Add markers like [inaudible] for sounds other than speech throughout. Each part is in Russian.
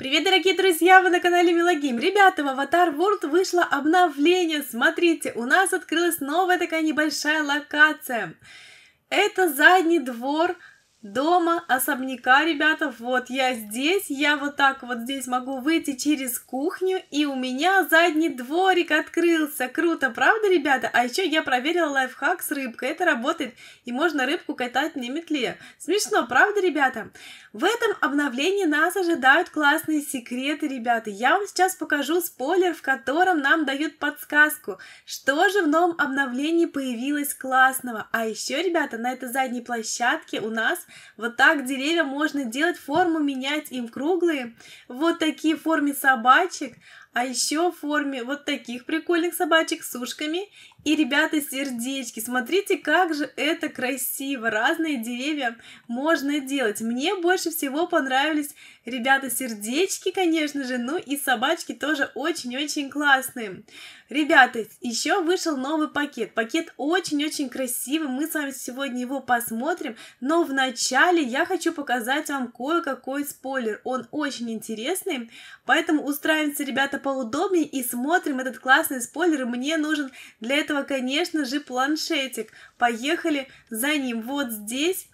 Привет, дорогие друзья! Вы на канале Милогейм. Ребята, в Аватар World вышло обновление. Смотрите, у нас открылась новая такая небольшая локация. Это задний двор дома, особняка, ребята, вот я здесь, я вот так вот здесь могу выйти через кухню, и у меня задний дворик открылся, круто, правда, ребята? А еще я проверила лайфхак с рыбкой, это работает, и можно рыбку катать на метле. Смешно, правда, ребята? В этом обновлении нас ожидают классные секреты, ребята. Я вам сейчас покажу спойлер, в котором нам дают подсказку, что же в новом обновлении появилось классного. А еще, ребята, на этой задней площадке у нас вот так деревья можно делать, форму менять им круглые. Вот такие в форме собачек, а еще в форме вот таких прикольных собачек с ушками и, ребята, сердечки, смотрите, как же это красиво. Разные деревья можно делать. Мне больше всего понравились, ребята, сердечки, конечно же, ну и собачки тоже очень-очень классные. Ребята, еще вышел новый пакет. Пакет очень-очень красивый, мы с вами сегодня его посмотрим, но вначале я хочу показать вам кое-какой спойлер. Он очень интересный, поэтому устраиваемся, ребята, поудобнее и смотрим этот классный спойлер. Мне нужен для этого этого, конечно же, планшетик. Поехали за ним. Вот здесь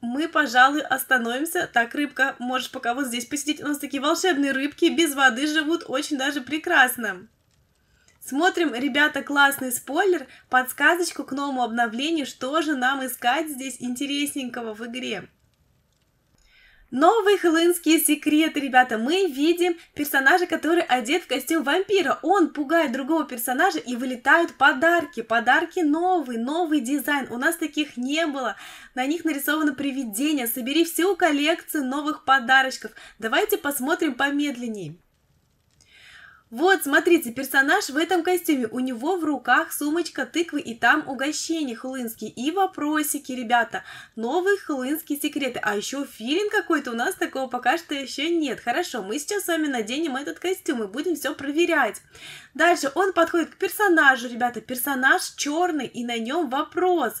мы, пожалуй, остановимся. Так, рыбка, можешь пока вот здесь посидеть. У нас такие волшебные рыбки, без воды живут, очень даже прекрасно. Смотрим, ребята, классный спойлер, подсказочку к новому обновлению, что же нам искать здесь интересненького в игре. Новый хлынский секрет, ребята. Мы видим персонажа, который одет в костюм вампира. Он пугает другого персонажа и вылетают подарки. Подарки новые, новый дизайн. У нас таких не было. На них нарисовано привидение. Собери всю коллекцию новых подарочков. Давайте посмотрим помедленнее. Вот, смотрите, персонаж в этом костюме. У него в руках сумочка тыквы, и там угощения хлынские. И вопросики, ребята. Новые хлынские секреты. А еще филин какой-то у нас такого пока что еще нет. Хорошо, мы сейчас с вами наденем этот костюм и будем все проверять. Дальше он подходит к персонажу, ребята, персонаж черный, и на нем вопрос.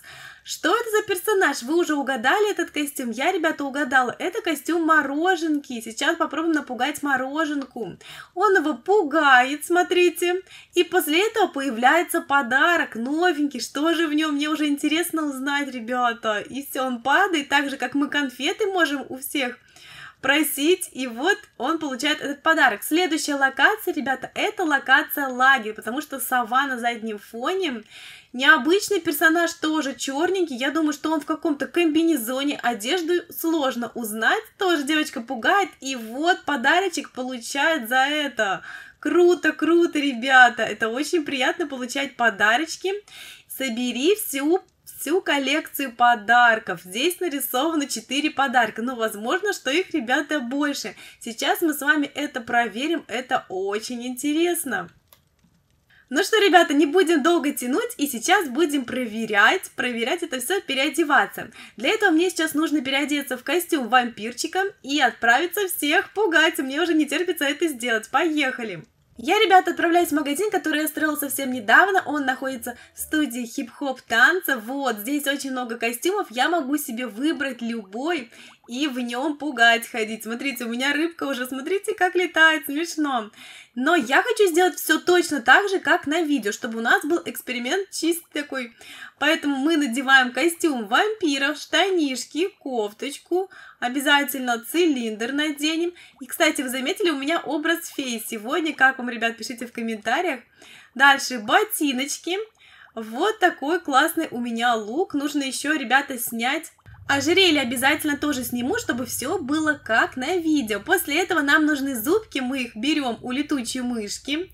Что это за персонаж? Вы уже угадали этот костюм? Я, ребята, угадала. Это костюм мороженки. Сейчас попробуем напугать мороженку. Он его пугает, смотрите. И после этого появляется подарок новенький. Что же в нем? Мне уже интересно узнать, ребята. И все, он падает, так же, как мы конфеты можем у всех просить, и вот он получает этот подарок. Следующая локация, ребята, это локация лагерь, потому что сова на заднем фоне. Необычный персонаж тоже черненький, я думаю, что он в каком-то комбинезоне, одежду сложно узнать, тоже девочка пугает, и вот подарочек получает за это. Круто, круто, ребята, это очень приятно получать подарочки. Собери всю всю коллекцию подарков. Здесь нарисовано 4 подарка, но ну, возможно, что их, ребята, больше. Сейчас мы с вами это проверим, это очень интересно. Ну что, ребята, не будем долго тянуть, и сейчас будем проверять, проверять это все, переодеваться. Для этого мне сейчас нужно переодеться в костюм вампирчика и отправиться всех пугать. Мне уже не терпится это сделать. Поехали! Я, ребята, отправляюсь в магазин, который я строила совсем недавно. Он находится в студии хип-хоп танца. Вот, здесь очень много костюмов. Я могу себе выбрать любой и в нем пугать ходить. Смотрите, у меня рыбка уже, смотрите, как летает, смешно. Но я хочу сделать все точно так же, как на видео, чтобы у нас был эксперимент чистый такой. Поэтому мы надеваем костюм вампиров, штанишки, кофточку, обязательно цилиндр наденем. И, кстати, вы заметили, у меня образ феи сегодня, как вам, ребят, пишите в комментариях. Дальше ботиночки, вот такой классный у меня лук. Нужно еще, ребята, снять Ожерелье обязательно тоже сниму, чтобы все было как на видео. После этого нам нужны зубки, мы их берем у летучей мышки.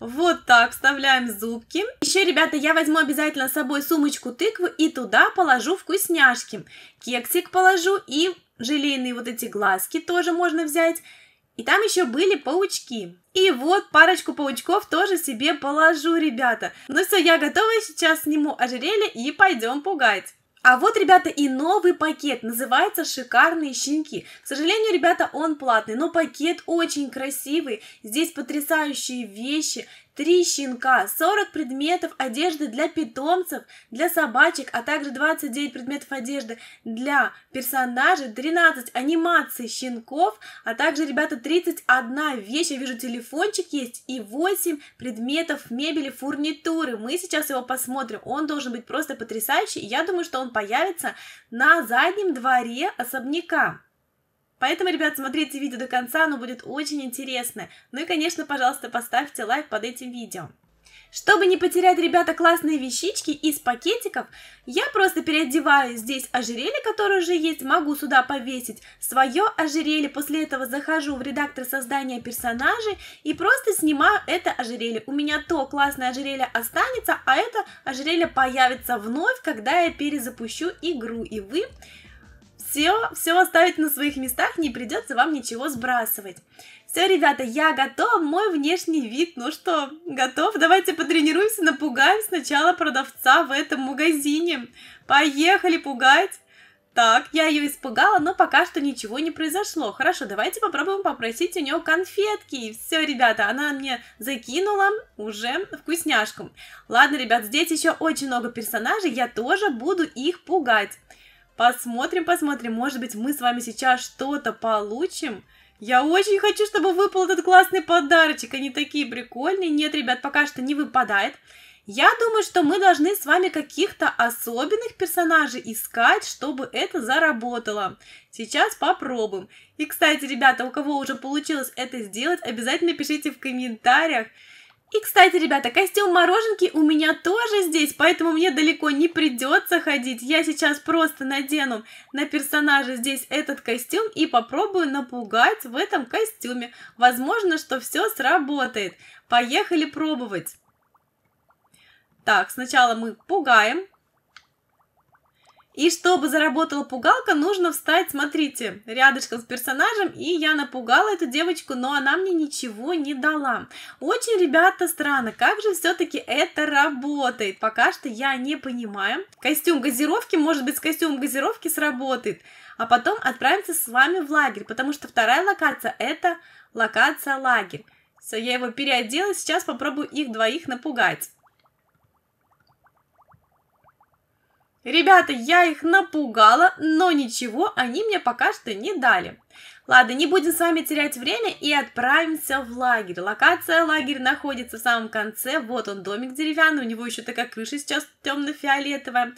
Вот так вставляем зубки. Еще, ребята, я возьму обязательно с собой сумочку тыквы и туда положу вкусняшки. Кексик положу и желейные вот эти глазки тоже можно взять. И там еще были паучки. И вот парочку паучков тоже себе положу, ребята. Ну все, я готова, сейчас сниму ожерелье и пойдем пугать. А вот, ребята, и новый пакет, называется «Шикарные щенки». К сожалению, ребята, он платный, но пакет очень красивый, здесь потрясающие вещи, три щенка, 40 предметов одежды для питомцев, для собачек, а также 29 предметов одежды для персонажей, 13 анимаций щенков, а также, ребята, 31 вещь, я вижу, телефончик есть, и 8 предметов мебели, фурнитуры. Мы сейчас его посмотрим, он должен быть просто потрясающий, я думаю, что он появится на заднем дворе особняка. Поэтому, ребят, смотрите видео до конца, оно будет очень интересно. Ну и, конечно, пожалуйста, поставьте лайк под этим видео. Чтобы не потерять, ребята, классные вещички из пакетиков, я просто переодеваю здесь ожерелье, которое уже есть, могу сюда повесить свое ожерелье, после этого захожу в редактор создания персонажей и просто снимаю это ожерелье. У меня то классное ожерелье останется, а это ожерелье появится вновь, когда я перезапущу игру, и вы все, все оставить на своих местах, не придется вам ничего сбрасывать. Все, ребята, я готов, мой внешний вид, ну что, готов? Давайте потренируемся, напугаем сначала продавца в этом магазине. Поехали пугать! Так, я ее испугала, но пока что ничего не произошло. Хорошо, давайте попробуем попросить у нее конфетки. Все, ребята, она мне закинула уже вкусняшку. Ладно, ребят, здесь еще очень много персонажей, я тоже буду их пугать. Посмотрим, посмотрим, может быть, мы с вами сейчас что-то получим. Я очень хочу, чтобы выпал этот классный подарочек, они такие прикольные. Нет, ребят, пока что не выпадает. Я думаю, что мы должны с вами каких-то особенных персонажей искать, чтобы это заработало. Сейчас попробуем. И, кстати, ребята, у кого уже получилось это сделать, обязательно пишите в комментариях, и, кстати, ребята, костюм мороженки у меня тоже здесь, поэтому мне далеко не придется ходить. Я сейчас просто надену на персонажа здесь этот костюм и попробую напугать в этом костюме. Возможно, что все сработает. Поехали пробовать. Так, сначала мы пугаем и чтобы заработала пугалка, нужно встать, смотрите, рядышком с персонажем, и я напугала эту девочку, но она мне ничего не дала. Очень, ребята, странно, как же все-таки это работает? Пока что я не понимаю. Костюм газировки, может быть, с костюмом газировки сработает, а потом отправимся с вами в лагерь, потому что вторая локация – это локация лагерь. Все, я его переодела, сейчас попробую их двоих напугать. Ребята, я их напугала, но ничего они мне пока что не дали. Ладно, не будем с вами терять время и отправимся в лагерь. Локация лагеря находится в самом конце. Вот он, домик деревянный, у него еще такая крыша сейчас темно-фиолетовая.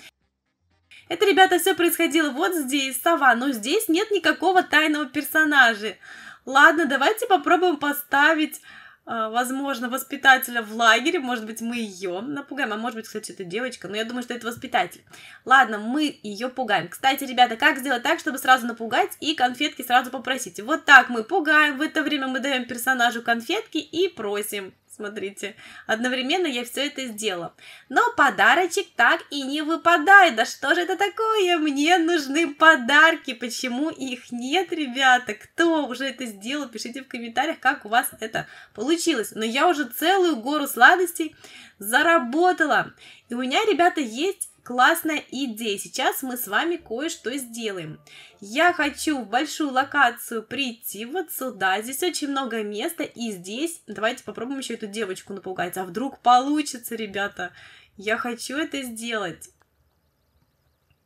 Это, ребята, все происходило вот здесь, сова, но здесь нет никакого тайного персонажа. Ладно, давайте попробуем поставить а, возможно, воспитателя в лагере, может быть, мы ее напугаем, а может быть, кстати, это девочка, но я думаю, что это воспитатель. Ладно, мы ее пугаем. Кстати, ребята, как сделать так, чтобы сразу напугать и конфетки сразу попросить? Вот так мы пугаем, в это время мы даем персонажу конфетки и просим. Смотрите, одновременно я все это сделала. Но подарочек так и не выпадает. Да что же это такое? Мне нужны подарки. Почему их нет, ребята? Кто уже это сделал? Пишите в комментариях, как у вас это получилось. Но я уже целую гору сладостей заработала. И у меня, ребята, есть Классная идея! Сейчас мы с вами кое-что сделаем. Я хочу в большую локацию прийти вот сюда. Здесь очень много места. И здесь давайте попробуем еще эту девочку напугать. А вдруг получится, ребята? Я хочу это сделать.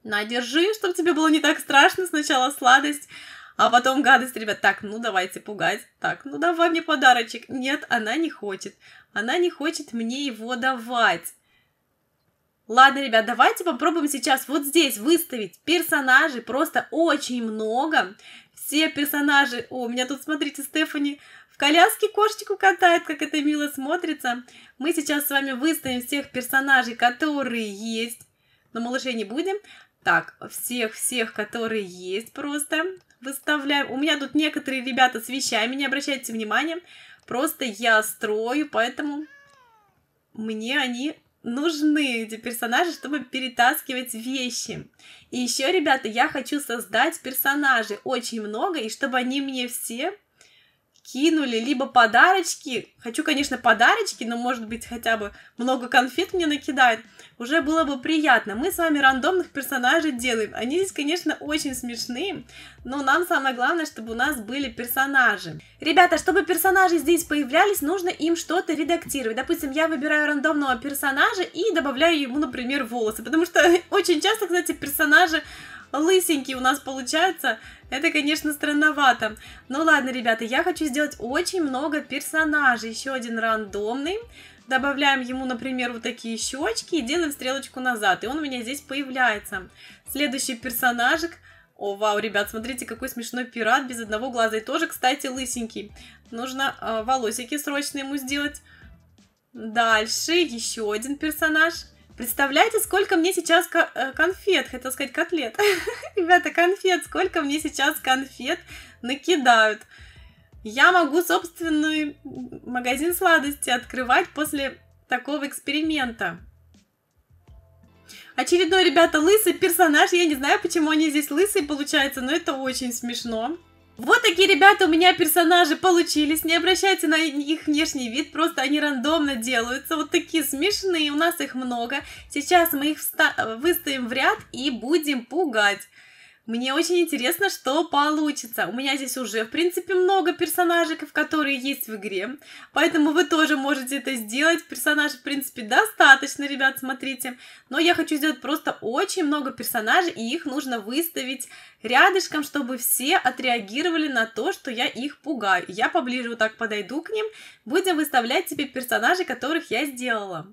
Надержи, чтобы тебе было не так страшно. Сначала сладость, а потом гадость, ребят. Так, ну давайте пугать. Так, ну давай мне подарочек. Нет, она не хочет. Она не хочет мне его давать. Ладно, ребят, давайте попробуем сейчас вот здесь выставить персонажей, просто очень много. Все персонажи... О, у меня тут, смотрите, Стефани в коляске кошечку катает, как это мило смотрится. Мы сейчас с вами выставим всех персонажей, которые есть. Но малышей не будем. Так, всех-всех, которые есть просто выставляем. У меня тут некоторые ребята с вещами, не обращайте внимания. Просто я строю, поэтому мне они нужны эти персонажи, чтобы перетаскивать вещи. И еще, ребята, я хочу создать персонажей очень много, и чтобы они мне все кинули, либо подарочки. Хочу, конечно, подарочки, но, может быть, хотя бы много конфет мне накидают. Уже было бы приятно. Мы с вами рандомных персонажей делаем. Они здесь, конечно, очень смешные, но нам самое главное, чтобы у нас были персонажи. Ребята, чтобы персонажи здесь появлялись, нужно им что-то редактировать. Допустим, я выбираю рандомного персонажа и добавляю ему, например, волосы, потому что [laughs] очень часто, кстати, персонажи лысенький у нас получается. Это, конечно, странновато. Ну ладно, ребята, я хочу сделать очень много персонажей. Еще один рандомный. Добавляем ему, например, вот такие щечки и делаем стрелочку назад. И он у меня здесь появляется. Следующий персонажик. О, вау, ребят, смотрите, какой смешной пират без одного глаза. И тоже, кстати, лысенький. Нужно э, волосики срочно ему сделать. Дальше еще один персонаж. Представляете, сколько мне сейчас э, конфет, хотел сказать котлет. [laughs] Ребята, конфет, сколько мне сейчас конфет накидают. Я могу собственный магазин сладости открывать после такого эксперимента. Очередной, ребята, лысый персонаж. Я не знаю, почему они здесь лысые получаются, но это очень смешно. Вот такие ребята у меня персонажи получились. Не обращайте на их внешний вид, просто они рандомно делаются. Вот такие смешные, у нас их много. Сейчас мы их выставим в ряд и будем пугать. Мне очень интересно, что получится. У меня здесь уже, в принципе, много персонажей, которые есть в игре, поэтому вы тоже можете это сделать. Персонажей, в принципе, достаточно, ребят, смотрите. Но я хочу сделать просто очень много персонажей, и их нужно выставить рядышком, чтобы все отреагировали на то, что я их пугаю. Я поближе вот так подойду к ним, будем выставлять тебе персонажей, которых я сделала.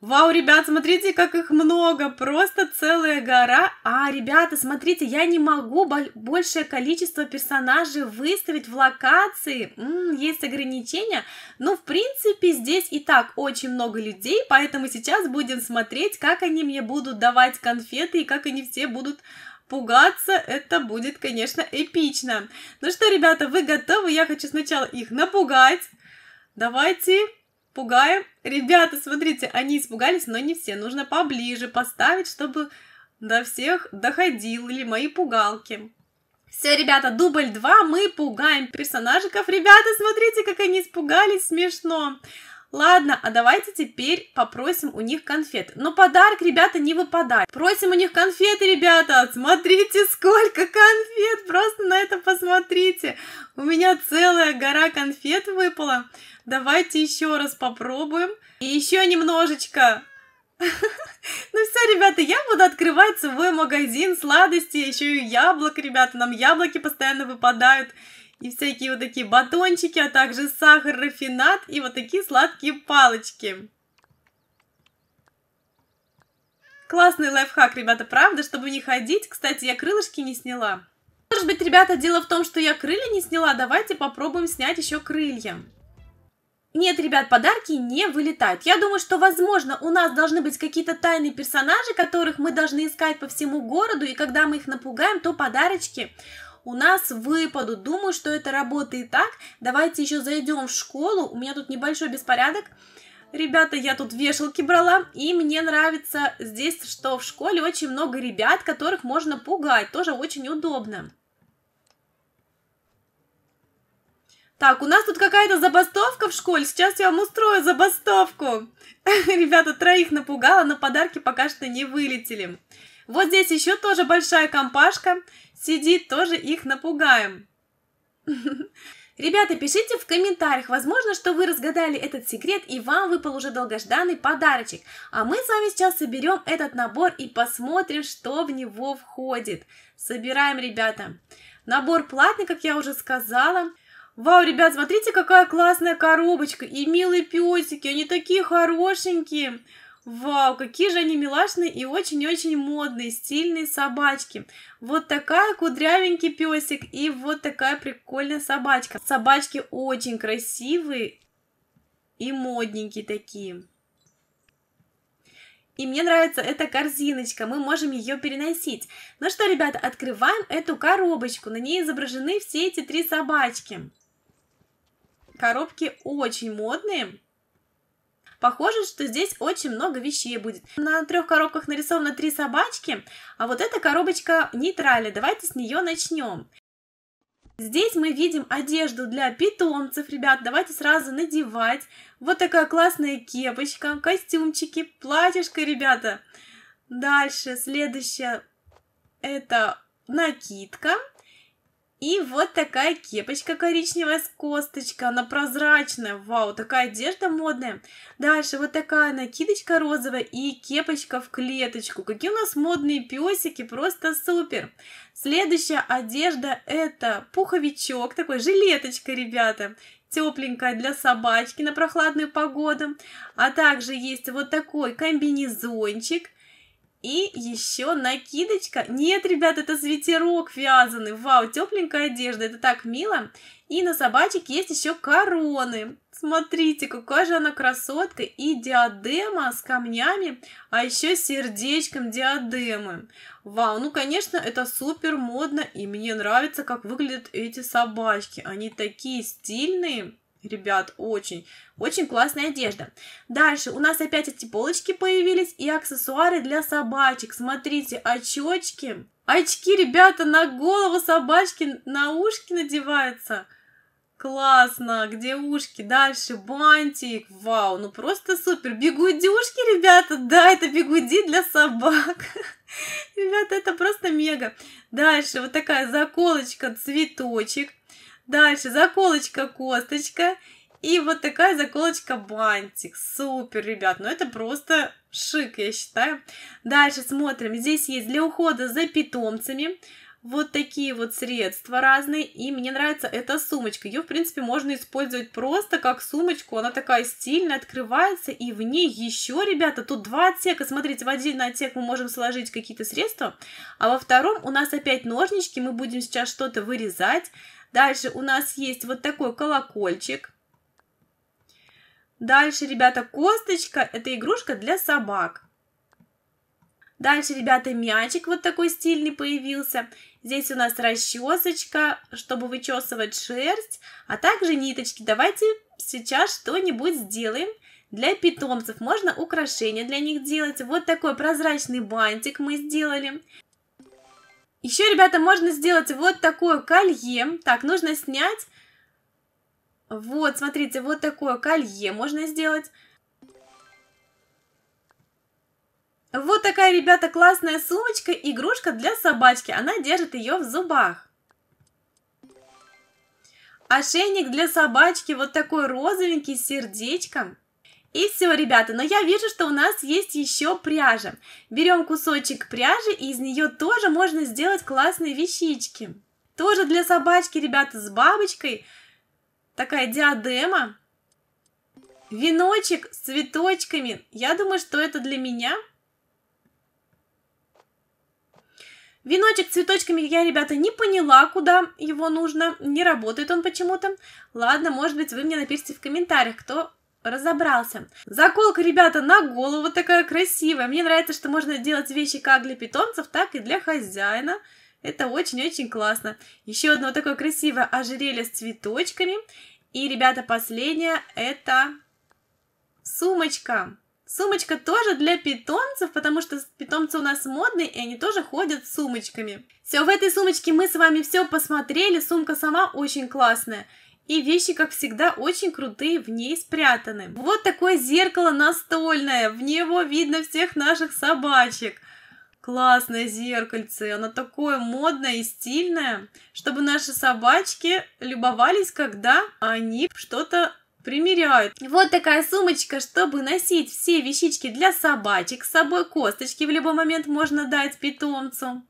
Вау, ребят, смотрите, как их много, просто целая гора. А, ребята, смотрите, я не могу большее количество персонажей выставить в локации, М -м, есть ограничения, но ну, в принципе здесь и так очень много людей, поэтому сейчас будем смотреть, как они мне будут давать конфеты и как они все будут пугаться, это будет, конечно, эпично. Ну что, ребята, вы готовы? Я хочу сначала их напугать. Давайте пугаем. Ребята, смотрите, они испугались, но не все. Нужно поближе поставить, чтобы до всех доходили мои пугалки. Все, ребята, дубль 2, мы пугаем персонажиков. Ребята, смотрите, как они испугались, смешно. Ладно, а давайте теперь попросим у них конфет. Но подарок, ребята, не выпадает. Просим у них конфеты, ребята. Смотрите, сколько конфет. Просто на это посмотрите. У меня целая гора конфет выпала. Давайте еще раз попробуем. И еще немножечко. [laughs] Ну все, ребята, я буду открывать свой магазин сладостей, еще и яблок, ребята, нам яблоки постоянно выпадают и всякие вот такие батончики, а также сахар, рафинад и вот такие сладкие палочки. Классный лайфхак, ребята, правда, чтобы не ходить. Кстати, я крылышки не сняла. Может быть, ребята, дело в том, что я крылья не сняла, давайте попробуем снять еще крылья. Нет, ребят, подарки не вылетают. Я думаю, что, возможно, у нас должны быть какие-то тайные персонажи, которых мы должны искать по всему городу, и когда мы их напугаем, то подарочки у нас выпадут. Думаю, что это работает так. Давайте еще зайдем в школу. У меня тут небольшой беспорядок. Ребята, я тут вешалки брала, и мне нравится здесь, что в школе очень много ребят, которых можно пугать. Тоже очень удобно. Так, у нас тут какая-то забастовка в школе. Сейчас я вам устрою забастовку. [laughs] Ребята, троих напугала, но подарки пока что не вылетели. Вот здесь еще тоже большая компашка. Сидит, тоже их напугаем. [laughs] Ребята, пишите в комментариях, возможно, что вы разгадали этот секрет и вам выпал уже долгожданный подарочек. А мы с вами сейчас соберем этот набор и посмотрим, что в него входит. Собираем, ребята. Набор платный, как я уже сказала. Вау, ребят, смотрите, какая классная коробочка и милые песики, они такие хорошенькие. Вау, какие же они милашные и очень-очень модные, стильные собачки. Вот такая кудрявенький песик и вот такая прикольная собачка. Собачки очень красивые и модненькие такие. И мне нравится эта корзиночка, мы можем ее переносить. Ну что, ребята, открываем эту коробочку. На ней изображены все эти три собачки. Коробки очень модные. Похоже, что здесь очень много вещей будет. На трех коробках нарисовано три собачки, а вот эта коробочка нейтральная. Давайте с нее начнем. Здесь мы видим одежду для питомцев, ребят, давайте сразу надевать. Вот такая классная кепочка, костюмчики, платьишко, ребята. Дальше, следующее, это накидка. И вот такая кепочка коричневая с косточкой, она прозрачная, вау, такая одежда модная. Дальше вот такая накидочка розовая и кепочка в клеточку. Какие у нас модные песики, просто супер. Следующая одежда это пуховичок, такой жилеточка, ребята тепленькая для собачки на прохладную погоду. А также есть вот такой комбинезончик – и еще накидочка. Нет, ребят, это свитерок вязаный. Вау, тепленькая одежда. Это так мило. И на собачек есть еще короны. Смотрите, какая же она красотка. И диадема с камнями, а еще сердечком диадемы. Вау, ну, конечно, это супер модно. И мне нравится, как выглядят эти собачки. Они такие стильные. Ребят, очень, очень классная одежда. Дальше у нас опять эти полочки появились и аксессуары для собачек. Смотрите, очечки, очки, ребята, на голову собачки, на ушки надеваются. Классно, где ушки? Дальше бантик, вау, ну просто супер. Бегудюшки, ребята, да, это бегуди для собак. [laughs] Ребята, это просто мега. Дальше вот такая заколочка, цветочек. Дальше заколочка косточка. И вот такая заколочка бантик. Супер, ребят. Ну, это просто шик, я считаю. Дальше смотрим. Здесь есть для ухода за питомцами вот такие вот средства разные. И мне нравится эта сумочка. Ее, в принципе, можно использовать просто как сумочку. Она такая стильная, открывается. И в ней еще, ребята, тут два отсека. Смотрите, в один отсек мы можем сложить какие-то средства. А во втором у нас опять ножнички. Мы будем сейчас что-то вырезать. Дальше у нас есть вот такой колокольчик. Дальше, ребята, косточка – это игрушка для собак. Дальше, ребята, мячик вот такой стильный появился. Здесь у нас расчесочка, чтобы вычесывать шерсть, а также ниточки. Давайте сейчас что-нибудь сделаем для питомцев. Можно украшения для них делать. Вот такой прозрачный бантик мы сделали. Еще, ребята, можно сделать вот такое колье. Так, нужно снять. Вот, смотрите, вот такое колье можно сделать. Вот такая, ребята, классная сумочка, игрушка для собачки. Она держит ее в зубах. Ошейник для собачки вот такой розовенький с сердечком. И все, ребята, но я вижу, что у нас есть еще пряжа. Берем кусочек пряжи, и из нее тоже можно сделать классные вещички. Тоже для собачки, ребята, с бабочкой. Такая диадема. Веночек с цветочками. Я думаю, что это для меня. Веночек с цветочками я, ребята, не поняла, куда его нужно. Не работает он почему-то. Ладно, может быть, вы мне напишите в комментариях, кто разобрался. Заколка, ребята, на голову такая красивая. Мне нравится, что можно делать вещи как для питомцев, так и для хозяина. Это очень-очень классно. Еще одно такое красивое ожерелье с цветочками. И, ребята, последнее это сумочка. Сумочка тоже для питомцев, потому что питомцы у нас модные, и они тоже ходят с сумочками. Все, в этой сумочке мы с вами все посмотрели, сумка сама очень классная и вещи, как всегда, очень крутые в ней спрятаны. Вот такое зеркало настольное, в него видно всех наших собачек. Классное зеркальце, оно такое модное и стильное, чтобы наши собачки любовались, когда они что-то примеряют. Вот такая сумочка, чтобы носить все вещички для собачек с собой, косточки в любой момент можно дать питомцу.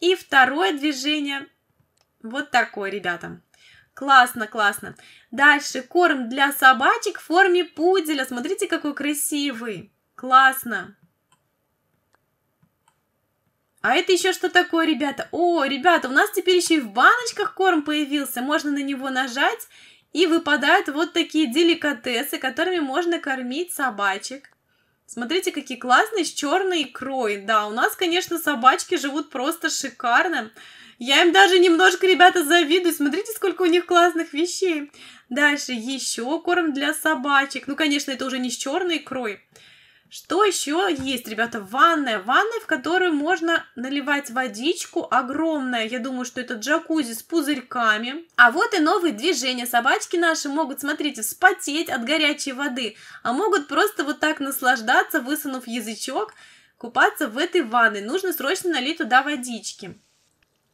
И второе движение вот такое, ребята. Классно, классно. Дальше корм для собачек в форме пуделя. Смотрите, какой красивый. Классно. А это еще что такое, ребята? О, ребята, у нас теперь еще и в баночках корм появился. Можно на него нажать, и выпадают вот такие деликатесы, которыми можно кормить собачек. Смотрите, какие классные с черной икрой. Да, у нас, конечно, собачки живут просто шикарно. Я им даже немножко, ребята, завидую. Смотрите, сколько у них классных вещей. Дальше еще корм для собачек. Ну, конечно, это уже не с черной икрой. Что еще есть, ребята? Ванная. Ванная, в которую можно наливать водичку. Огромная. Я думаю, что это джакузи с пузырьками. А вот и новые движения. Собачки наши могут, смотрите, вспотеть от горячей воды. А могут просто вот так наслаждаться, высунув язычок, купаться в этой ванной. Нужно срочно налить туда водички.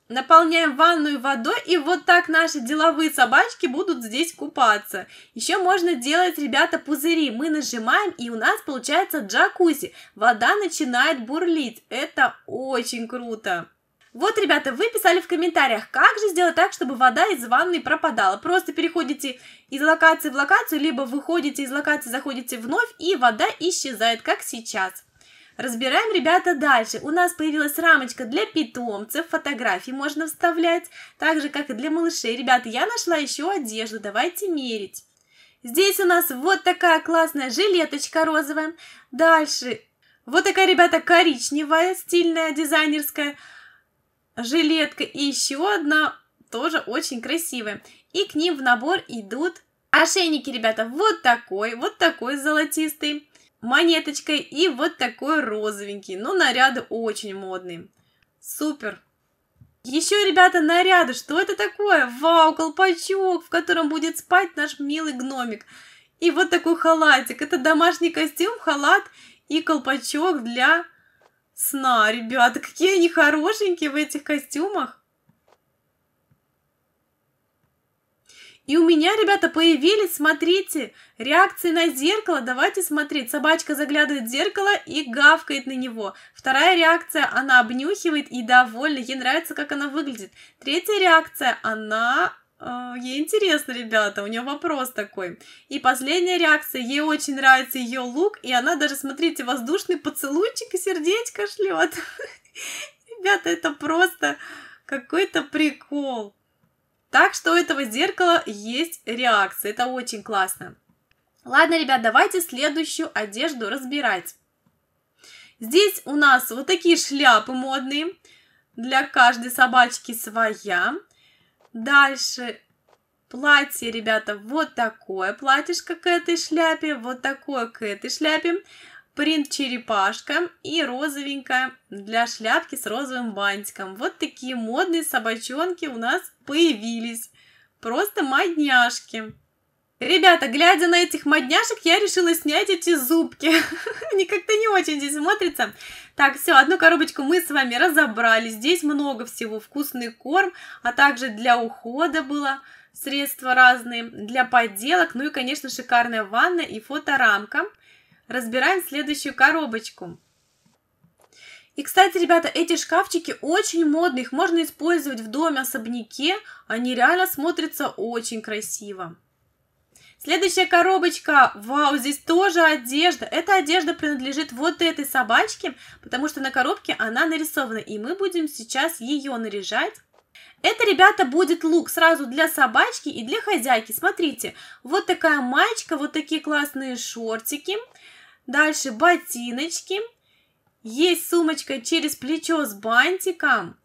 Наполняем ванную водой, и вот так наши деловые собачки будут здесь купаться. Еще можно делать, ребята, пузыри. Мы нажимаем, и у нас получается джакузи. Вода начинает бурлить. Это очень круто. Вот, ребята, вы писали в комментариях, как же сделать так, чтобы вода из ванной пропадала. Просто переходите из локации в локацию, либо выходите из локации, заходите вновь, и вода исчезает, как сейчас. Разбираем, ребята, дальше. У нас появилась рамочка для питомцев, фотографии можно вставлять, так же, как и для малышей. Ребята, я нашла еще одежду, давайте мерить. Здесь у нас вот такая классная жилеточка розовая. Дальше вот такая, ребята, коричневая, стильная, дизайнерская жилетка. И еще одна тоже очень красивая. И к ним в набор идут ошейники, ребята, вот такой, вот такой золотистый монеточкой и вот такой розовенький. Но ну, наряды очень модные. Супер! Еще, ребята, наряды. Что это такое? Вау, колпачок, в котором будет спать наш милый гномик. И вот такой халатик. Это домашний костюм, халат и колпачок для сна. Ребята, какие они хорошенькие в этих костюмах. И у меня, ребята, появились, смотрите, реакции на зеркало. Давайте смотреть. Собачка заглядывает в зеркало и гавкает на него. Вторая реакция, она обнюхивает и довольна. Ей нравится, как она выглядит. Третья реакция, она э, ей интересно, ребята, у нее вопрос такой. И последняя реакция, ей очень нравится ее лук, и она даже, смотрите, воздушный поцелуйчик и сердечко шлет. [laughs] Ребята, это просто какой-то прикол. Так что у этого зеркала есть реакция. Это очень классно. Ладно, ребят, давайте следующую одежду разбирать. Здесь у нас вот такие шляпы модные. Для каждой собачки своя. Дальше платье, ребята, вот такое платьишко к этой шляпе, вот такое к этой шляпе принт черепашка и розовенькая для шляпки с розовым бантиком. Вот такие модные собачонки у нас появились. Просто модняшки. Ребята, глядя на этих модняшек, я решила снять эти зубки. [laughs] Они как-то не очень здесь смотрятся. Так, все, одну коробочку мы с вами разобрали. Здесь много всего. Вкусный корм, а также для ухода было средства разные, для подделок. Ну и, конечно, шикарная ванна и фоторамка. Разбираем следующую коробочку. И, кстати, ребята, эти шкафчики очень модные, их можно использовать в доме, особняке, они реально смотрятся очень красиво. Следующая коробочка, вау, здесь тоже одежда. Эта одежда принадлежит вот этой собачке, потому что на коробке она нарисована, и мы будем сейчас ее наряжать. Это, ребята, будет лук сразу для собачки и для хозяйки. Смотрите, вот такая маечка, вот такие классные шортики. Шортики. Дальше ботиночки. Есть сумочка через плечо с бантиком.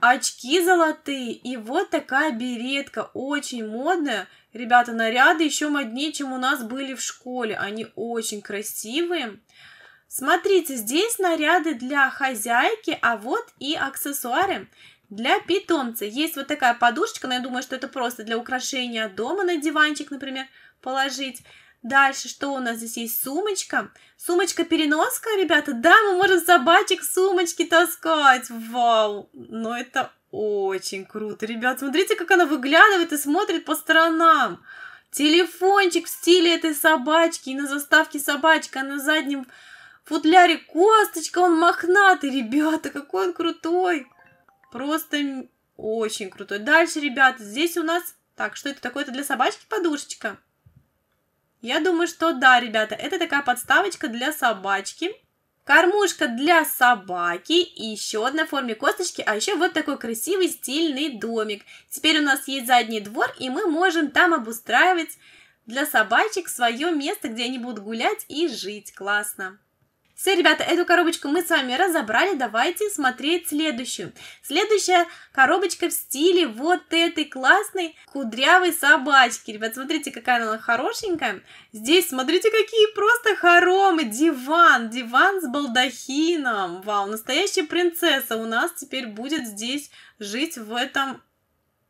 Очки золотые и вот такая беретка, очень модная. Ребята, наряды еще моднее, чем у нас были в школе. Они очень красивые. Смотрите, здесь наряды для хозяйки, а вот и аксессуары для питомца. Есть вот такая подушечка, но я думаю, что это просто для украшения дома на диванчик, например, положить. Дальше, что у нас здесь есть? Сумочка. Сумочка-переноска, ребята. Да, мы можем собачек сумочки таскать. Вау, но ну, это очень круто. Ребят, смотрите, как она выглядывает и смотрит по сторонам. Телефончик в стиле этой собачки. И на заставке собачка, а на заднем футляре косточка. Он мохнатый, ребята. Какой он крутой. Просто очень крутой. Дальше, ребята, здесь у нас... Так, что это такое? Это для собачки подушечка? Я думаю, что да, ребята, это такая подставочка для собачки. Кормушка для собаки и еще одна в форме косточки, а еще вот такой красивый стильный домик. Теперь у нас есть задний двор, и мы можем там обустраивать для собачек свое место, где они будут гулять и жить классно. Все, ребята, эту коробочку мы с вами разобрали. Давайте смотреть следующую. Следующая коробочка в стиле вот этой классной кудрявой собачки. Ребят, смотрите, какая она хорошенькая. Здесь, смотрите, какие просто хоромы. Диван, диван с балдахином. Вау, настоящая принцесса у нас теперь будет здесь жить в этом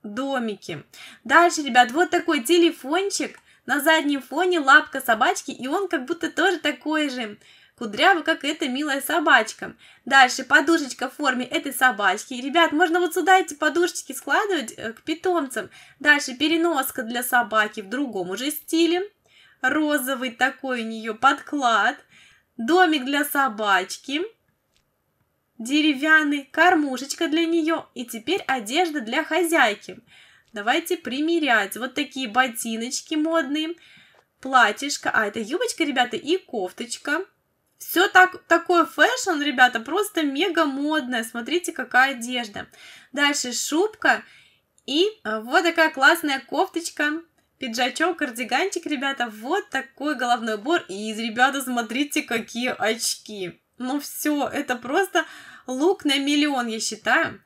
домике. Дальше, ребят, вот такой телефончик. На заднем фоне лапка собачки, и он как будто тоже такой же кудрявый, как эта милая собачка. Дальше подушечка в форме этой собачки. Ребят, можно вот сюда эти подушечки складывать э, к питомцам. Дальше переноска для собаки в другом уже стиле. Розовый такой у нее подклад. Домик для собачки. Деревянный, кормушечка для нее. И теперь одежда для хозяйки. Давайте примерять. Вот такие ботиночки модные, платьишко, а это юбочка, ребята, и кофточка. Все так, такое фэшн, ребята, просто мега модное. Смотрите, какая одежда. Дальше шубка. И э, вот такая классная кофточка пиджачок, кардиганчик, ребята, вот такой головной убор. И, ребята, смотрите, какие очки. Ну все, это просто лук на миллион, я считаю.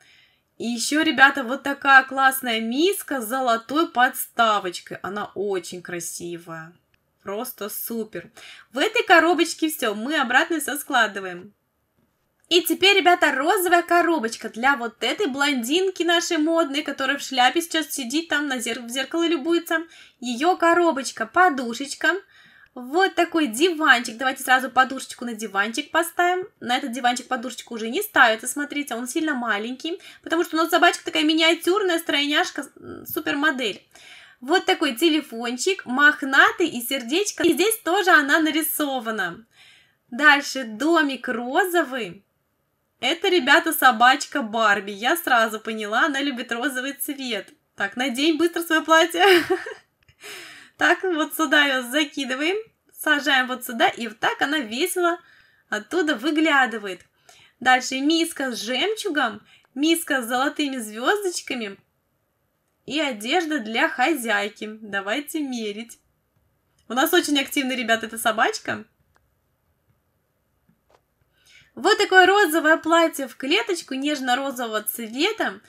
И еще, ребята, вот такая классная миска с золотой подставочкой. Она очень красивая просто супер. В этой коробочке все, мы обратно все складываем. И теперь, ребята, розовая коробочка для вот этой блондинки нашей модной, которая в шляпе сейчас сидит там на зер... в зеркало любуется. Ее коробочка, подушечка, вот такой диванчик. Давайте сразу подушечку на диванчик поставим. На этот диванчик подушечку уже не ставится, смотрите, он сильно маленький, потому что у нас собачка такая миниатюрная стройняшка, супермодель. Вот такой телефончик, мохнатый и сердечко. И здесь тоже она нарисована. Дальше домик розовый. Это, ребята, собачка Барби. Я сразу поняла, она любит розовый цвет. Так, надень быстро свое платье. [laughs] Так, вот сюда ее закидываем, сажаем вот сюда, и вот так она весело оттуда выглядывает. Дальше миска с жемчугом, миска с золотыми звездочками, и одежда для хозяйки. Давайте мерить. У нас очень активный, ребят, эта собачка. Вот такое розовое платье в клеточку нежно-розового цвета.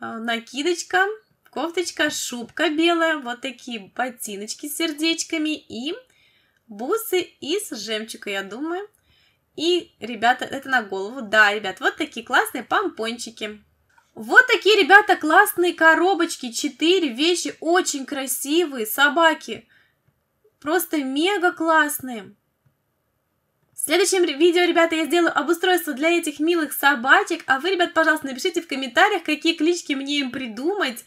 А, накидочка, кофточка, шубка белая. Вот такие ботиночки с сердечками и бусы из жемчуга, я думаю. И, ребята, это на голову. Да, ребят, вот такие классные помпончики. Вот такие, ребята, классные коробочки. Четыре вещи очень красивые. Собаки. Просто мега классные. В следующем видео, ребята, я сделаю обустройство для этих милых собачек. А вы, ребят, пожалуйста, напишите в комментариях, какие клички мне им придумать.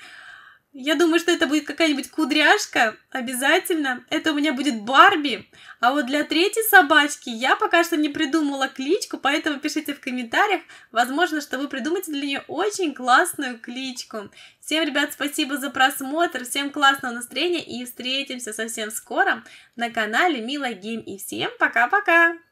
Я думаю, что это будет какая-нибудь кудряшка, обязательно. Это у меня будет Барби. А вот для третьей собачки я пока что не придумала кличку, поэтому пишите в комментариях. Возможно, что вы придумаете для нее очень классную кличку. Всем, ребят, спасибо за просмотр, всем классного настроения и встретимся совсем скоро на канале Мила Гейм. И всем пока-пока!